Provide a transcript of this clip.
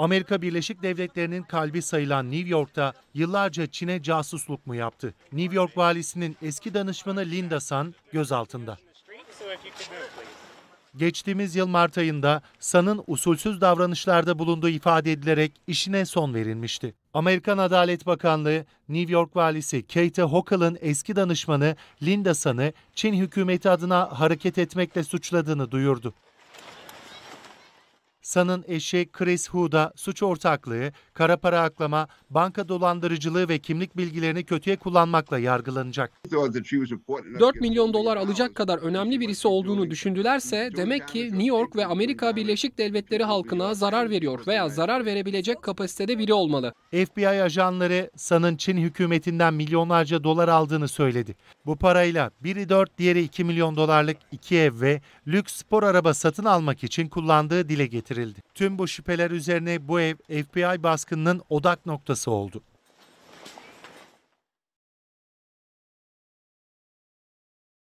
Amerika Birleşik Devletleri'nin kalbi sayılan New York'ta yıllarca Çin'e casusluk mu yaptı? New York valisinin eski danışmanı Linda San gözaltında. Geçtiğimiz yıl Mart ayında San'ın usulsüz davranışlarda bulunduğu ifade edilerek işine son verilmişti. Amerikan Adalet Bakanlığı, New York valisi Kate Hochul'ın eski danışmanı Linda San'ı Çin hükümeti adına hareket etmekle suçladığını duyurdu. San'ın eşi Chris Hu'da suç ortaklığı, kara para aklama, banka dolandırıcılığı ve kimlik bilgilerini kötüye kullanmakla yargılanacak. 4 milyon dolar alacak kadar önemli birisi olduğunu düşündülerse demek ki New York ve Amerika Birleşik Devletleri halkına zarar veriyor veya zarar verebilecek kapasitede biri olmalı. FBI ajanları San'ın Çin hükümetinden milyonlarca dolar aldığını söyledi. Bu parayla biri 4 diğeri 2 milyon dolarlık iki ev ve lüks spor araba satın almak için kullandığı dile getirildi değerlendirildi. Tüm bu şüpheler üzerine bu ev FBI baskınının odak noktası oldu.